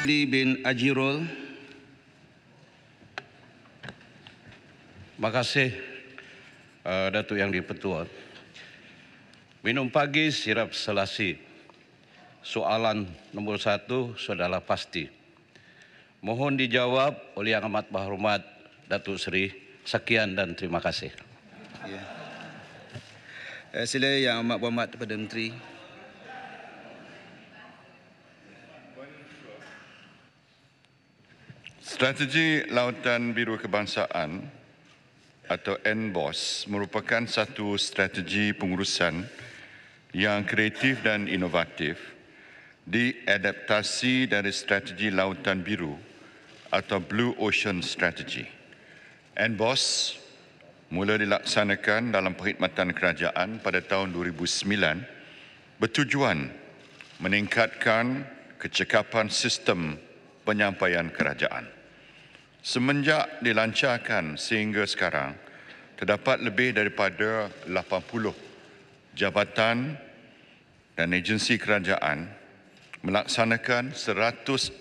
Ali bin Ajirul. Terima kasih uh, Datuk Yang Dipertua. Minum pagi sirap selasi. Soalan nombor satu sudahlah pasti. Mohon dijawab oleh Yang Amat Bahrumat Datuk Seri. Sekian dan terima kasih. Ya. Eh, sila Yang Amat Bahrumat kepada Menteri. Strategi Lautan Biru Kebangsaan atau NBOS merupakan satu strategi pengurusan yang kreatif dan inovatif diadaptasi dari strategi Lautan Biru atau Blue Ocean Strategy. NBOS mula dilaksanakan dalam perkhidmatan kerajaan pada tahun 2009 bertujuan meningkatkan kecekapan sistem penyampaian kerajaan. Semenjak dilancarkan sehingga sekarang, terdapat lebih daripada 80 jabatan dan agensi kerajaan melaksanakan 115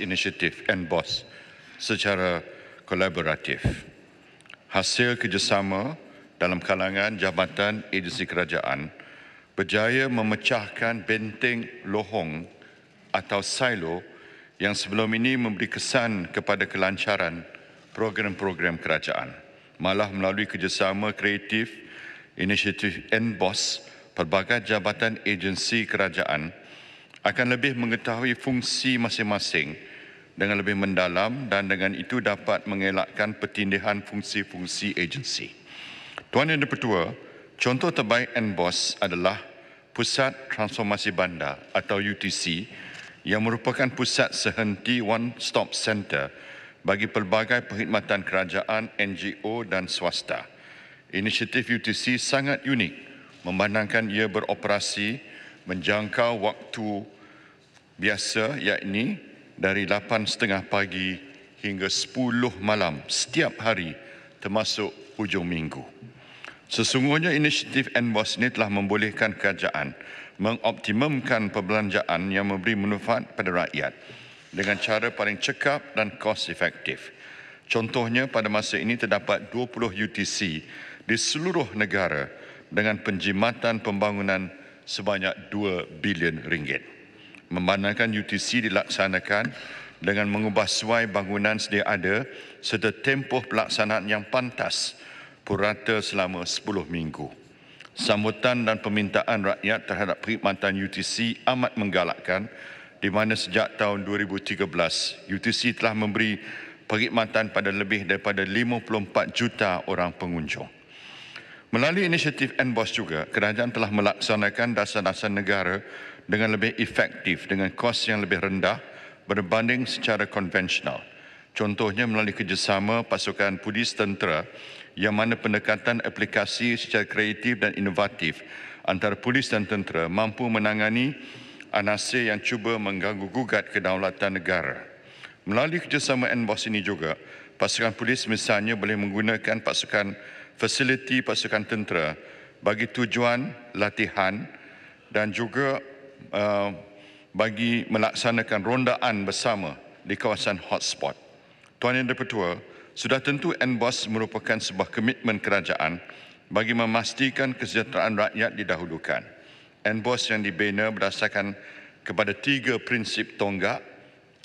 inisiatif NBOS secara kolaboratif. Hasil kerjasama dalam kalangan jabatan agensi kerajaan berjaya memecahkan benteng lohong atau silo yang sebelum ini memberi kesan kepada kelancaran program-program kerajaan. Malah melalui kerjasama kreatif inisiatif NBOS, pelbagai jabatan agensi kerajaan akan lebih mengetahui fungsi masing-masing dengan lebih mendalam dan dengan itu dapat mengelakkan pertindihan fungsi-fungsi agensi. Tuan dan Pertua, contoh terbaik NBOS adalah Pusat Transformasi Bandar atau UTC yang merupakan pusat sehenti One Stop Center bagi pelbagai perkhidmatan kerajaan, NGO dan swasta. Inisiatif UTC sangat unik memandangkan ia beroperasi menjangka waktu biasa yakni dari 8.30 pagi hingga 10 malam setiap hari termasuk hujung minggu. Sesungguhnya inisiatif NBOS ini telah membolehkan kerajaan mengoptimumkan perbelanjaan yang memberi manfaat pada rakyat dengan cara paling cekap dan kos efektif. Contohnya pada masa ini terdapat 20 UTC di seluruh negara dengan penjimatan pembangunan sebanyak 2 bilion ringgit. Memandangkan UTC dilaksanakan dengan mengubah suai bangunan sedia ada serta tempoh pelaksanaan yang pantas purata selama 10 minggu. Sambutan dan permintaan rakyat terhadap perkhidmatan UTC amat menggalakkan di mana sejak tahun 2013 UTC telah memberi perkhidmatan pada lebih daripada 54 juta orang pengunjung. Melalui inisiatif NBOS juga, kerajaan telah melaksanakan dasar-dasar negara dengan lebih efektif dengan kos yang lebih rendah berbanding secara konvensional. Contohnya melalui kerjasama pasukan pudis tentera yang mana pendekatan aplikasi secara kreatif dan inovatif antara polis dan tentera mampu menangani anasir yang cuba mengganggu gugat kedaulatan negara. Melalui kerjasama NBOS ini juga, pasukan polis misalnya boleh menggunakan pasukan fasiliti pasukan tentera bagi tujuan latihan dan juga uh, bagi melaksanakan rondaan bersama di kawasan hotspot. Tuan Yang Dipertua, sudah tentu NBOS merupakan sebuah komitmen kerajaan bagi memastikan kesejahteraan rakyat didahulukan. NBOS yang dibina berdasarkan kepada tiga prinsip tonggak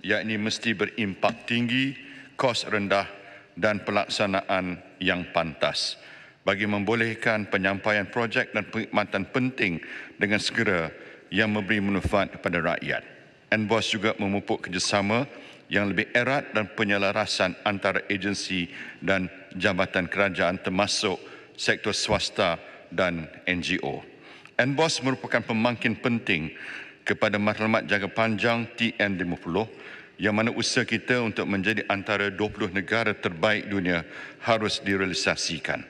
iaitu mesti berimpak tinggi, kos rendah dan pelaksanaan yang pantas bagi membolehkan penyampaian projek dan perkhidmatan penting dengan segera yang memberi manfaat kepada rakyat. NBOS juga memupuk kerjasama yang lebih erat dan penyelarasan antara agensi dan jabatan kerajaan termasuk sektor swasta dan NGO. NBOS merupakan pemangkin penting kepada maklumat jangka panjang TN50 yang mana usaha kita untuk menjadi antara 20 negara terbaik dunia harus direalisasikan.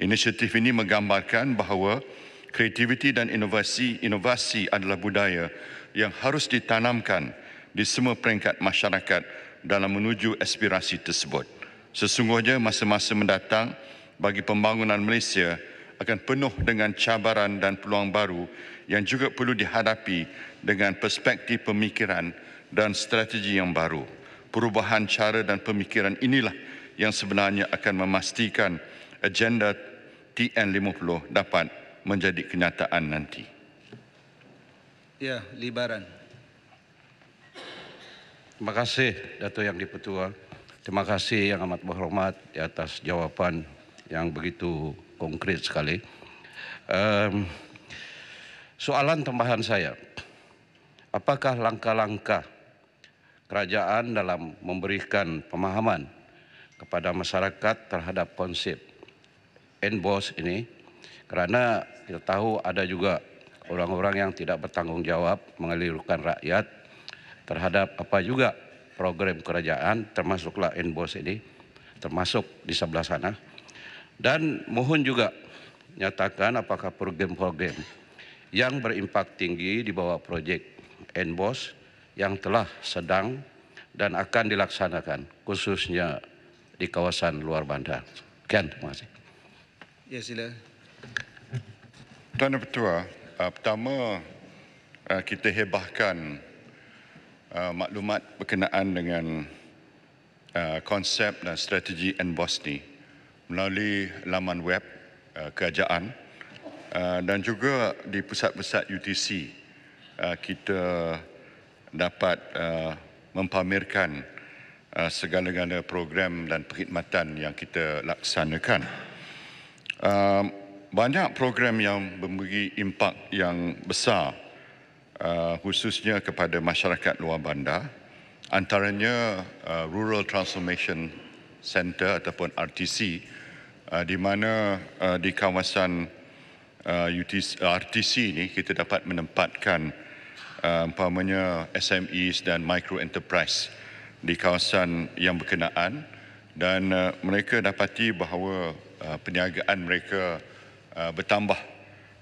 Inisiatif ini menggambarkan bahawa kreativiti dan inovasi inovasi adalah budaya yang harus ditanamkan di semua peringkat masyarakat dalam menuju aspirasi tersebut. Sesungguhnya masa-masa mendatang bagi pembangunan Malaysia akan penuh dengan cabaran dan peluang baru yang juga perlu dihadapi dengan perspektif pemikiran dan strategi yang baru. Perubahan cara dan pemikiran inilah yang sebenarnya akan memastikan agenda TN50 dapat menjadi kenyataan nanti. Ya, libaran. Terima kasih Dato' Yang Dipetua. Terima kasih yang amat berhormat di atas jawaban yang begitu konkret sekali. Um, soalan tambahan saya, apakah langkah-langkah kerajaan dalam memberikan pemahaman kepada masyarakat terhadap konsep NBOS ini? Karena kita tahu ada juga orang-orang yang tidak bertanggung jawab mengelirukan rakyat terhadap apa juga program kerajaan termasuklah inbox ini termasuk di sebelah sana dan mohon juga nyatakan apakah program-program yang berimpak tinggi di bawah projek NBOS yang telah sedang dan akan dilaksanakan khususnya di kawasan luar bandar. Kian terima kasih. Ya, sila. Tuan Ketua, uh, pertama uh, kita hebahkan Uh, maklumat berkenaan dengan uh, konsep dan strategi NBOSNI melalui laman web uh, kerajaan uh, dan juga di pusat-pusat UTC kita dapat mempamerkan segala-gala program dan perkhidmatan yang kita laksanakan. banyak program yang memberi impak yang besar uh, khususnya kepada masyarakat luar bandar antaranya uh, Rural Transformation Center ataupun RTC uh, di mana uh, di kawasan uh, UTC, uh, RTC ini kita dapat menempatkan uh, umpamanya uh, SMEs dan micro enterprise di kawasan yang berkenaan dan uh, mereka dapati bahawa uh, perniagaan mereka uh, bertambah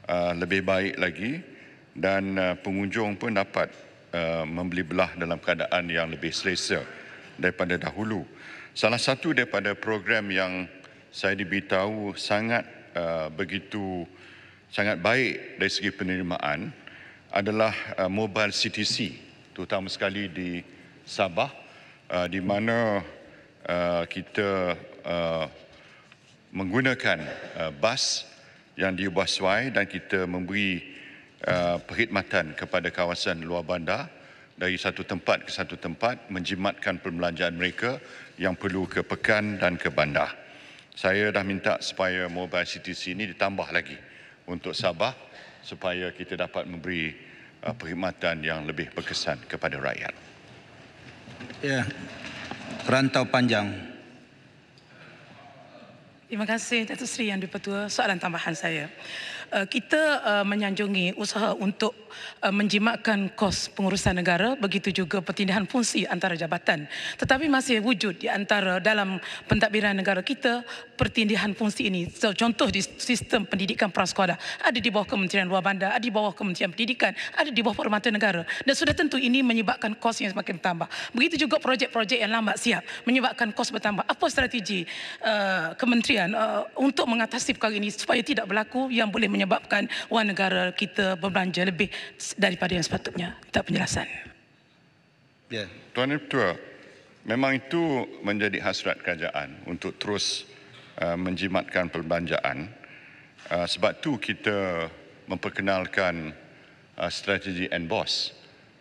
uh, lebih baik lagi dan uh, pengunjung pun dapat uh, membeli belah dalam keadaan yang lebih selesa daripada dahulu. Salah satu daripada program yang saya diberitahu sangat uh, begitu sangat baik dari segi penerimaan adalah Mobile CTC terutama sekali di Sabah di mana kita menggunakan bas yang diubah suai dan kita memberi Uh, perkhidmatan kepada kawasan luar bandar dari satu tempat ke satu tempat menjimatkan perbelanjaan mereka yang perlu ke pekan dan ke bandar. Saya dah minta supaya Mobile City sini ditambah lagi untuk Sabah supaya kita dapat memberi uh, perkhidmatan yang lebih berkesan kepada rakyat. Ya. Rantau panjang. Terima kasih Datuk Seri Yang Dipertua. Soalan tambahan saya. Eh, kita uh, menyanjungi usaha untuk uh, menjimatkan kos pengurusan negara begitu juga pertindahan fungsi antara jabatan tetapi masih wujud di antara dalam pentadbiran negara kita pertindahan fungsi ini so, contoh di sistem pendidikan prasekolah ada di bawah Kementerian Luar Bandar ada di bawah Kementerian Pendidikan ada di bawah Perhormatan Negara dan sudah tentu ini menyebabkan kos yang semakin bertambah begitu juga projek-projek yang lambat siap menyebabkan kos bertambah apa strategi uh, kementerian uh, untuk mengatasi perkara ini supaya tidak berlaku yang boleh menyebabkan wang negara kita berbelanja lebih daripada yang sepatutnya. Tak penjelasan. Ya, yeah. Tuan Ketua, memang itu menjadi hasrat kerajaan untuk terus uh, menjimatkan perbelanjaan. Uh, sebab tu kita memperkenalkan uh, strategi NBOS.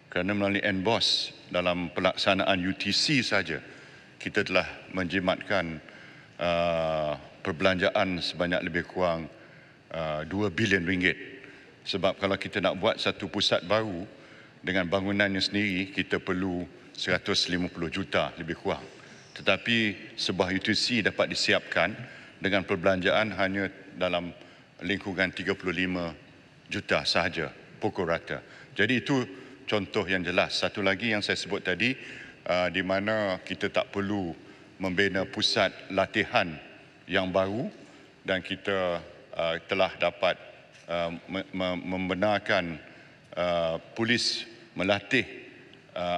Kerana melalui NBOS dalam pelaksanaan UTC saja kita telah menjimatkan uh, perbelanjaan sebanyak lebih kurang uh, 2 bilion ringgit. Sebab kalau kita nak buat satu pusat baru dengan bangunannya sendiri, kita perlu 150 juta lebih kurang. Tetapi sebuah UTC dapat disiapkan dengan perbelanjaan hanya dalam lingkungan 35 juta sahaja pokok rata. Jadi itu contoh yang jelas. Satu lagi yang saya sebut tadi uh, di mana kita tak perlu membina pusat latihan yang baru dan kita Uh, telah dapat uh, membenarkan uh, polis melatih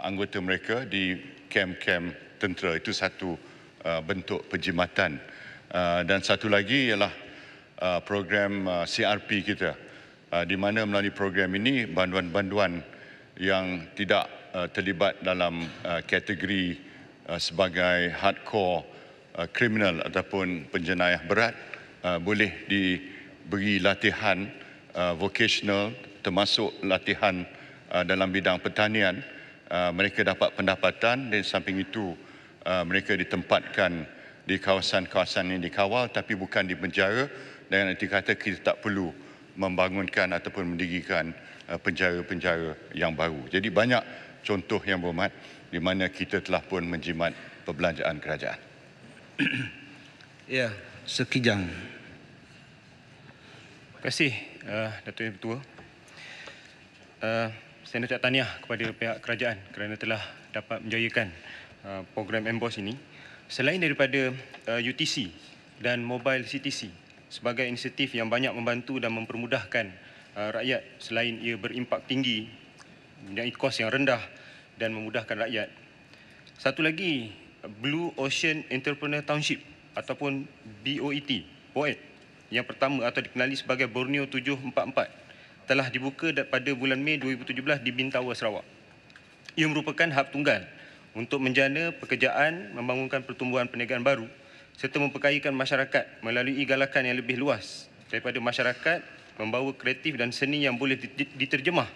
anggota mereka di kem-kem tentera itu satu bentuk penjimatan dan satu lagi ialah program CRP kita di mana melalui program ini banduan-banduan yang tidak terlibat dalam kategori sebagai hardcore uh, criminal ataupun penjenayah berat Uh, boleh diberi latihan uh, vocational termasuk latihan uh, dalam bidang pertanian uh, mereka dapat pendapatan dan samping itu uh, mereka ditempatkan di kawasan-kawasan yang dikawal tapi bukan di penjara dan nanti kata kita tak perlu membangunkan ataupun mendirikan uh, penjara-penjara yang baru. Jadi banyak contoh yang berhormat di mana kita telah pun menjimat perbelanjaan kerajaan. Ya, Sekijang. Terima kasih, uh, Datuk Yang Bertua. Uh, saya nak tanya kepada pihak kerajaan kerana telah dapat menjayakan uh, program MBOS ini. Selain daripada uh, UTC dan Mobile CTC sebagai inisiatif yang banyak membantu dan mempermudahkan uh, rakyat selain ia berimpak tinggi, mempunyai kos yang rendah dan memudahkan rakyat. Satu lagi, Blue Ocean Entrepreneur Township ataupun BOET, BOET yang pertama atau dikenali sebagai Borneo 744 telah dibuka pada bulan Mei 2017 di Bintawa, Sarawak. Ia merupakan hak tunggal untuk menjana pekerjaan, membangunkan pertumbuhan perniagaan baru serta memperkayakan masyarakat melalui galakan yang lebih luas daripada masyarakat membawa kreatif dan seni yang boleh diterjemah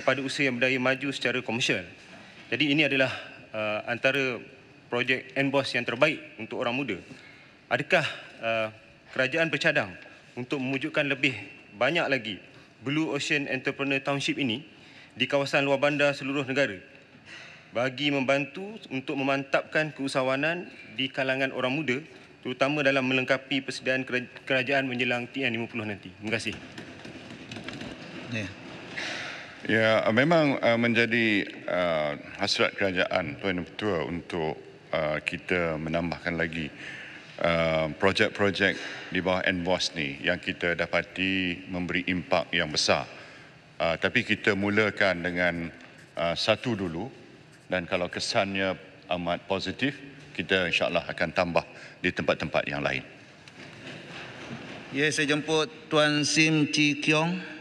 kepada usaha yang berdaya maju secara komersial. Jadi ini adalah uh, antara projek NBOS yang terbaik untuk orang muda. Adakah uh, kerajaan bercadang untuk memujukkan lebih banyak lagi Blue Ocean Entrepreneur Township ini di kawasan luar bandar seluruh negara bagi membantu untuk memantapkan keusahawanan di kalangan orang muda terutama dalam melengkapi persediaan kerajaan menjelang TN50 nanti. Terima kasih. Ya. Yeah. Ya, memang uh, menjadi uh, hasrat kerajaan Tuan Ketua untuk uh, kita menambahkan lagi Um, projek-projek di bawah NBOS ni yang kita dapati memberi impak yang besar. Uh, tapi kita mulakan dengan uh, satu dulu dan kalau kesannya amat positif, kita insyaAllah akan tambah di tempat-tempat yang lain. Ya, saya jemput Tuan Sim Chi Kiong.